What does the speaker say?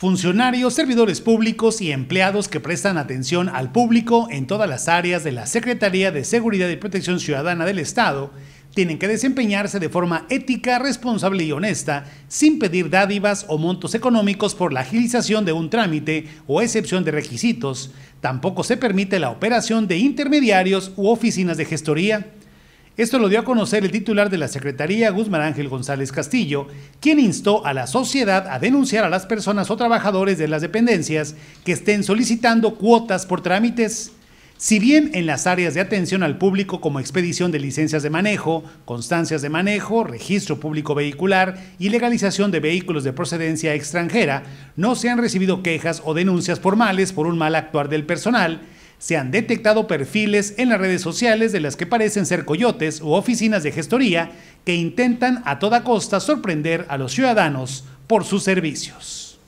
funcionarios, servidores públicos y empleados que prestan atención al público en todas las áreas de la Secretaría de Seguridad y Protección Ciudadana del Estado tienen que desempeñarse de forma ética, responsable y honesta, sin pedir dádivas o montos económicos por la agilización de un trámite o excepción de requisitos. Tampoco se permite la operación de intermediarios u oficinas de gestoría. Esto lo dio a conocer el titular de la Secretaría, Guzmán Ángel González Castillo, quien instó a la sociedad a denunciar a las personas o trabajadores de las dependencias que estén solicitando cuotas por trámites. Si bien en las áreas de atención al público como expedición de licencias de manejo, constancias de manejo, registro público vehicular y legalización de vehículos de procedencia extranjera, no se han recibido quejas o denuncias formales por un mal actuar del personal, se han detectado perfiles en las redes sociales de las que parecen ser coyotes o oficinas de gestoría que intentan a toda costa sorprender a los ciudadanos por sus servicios.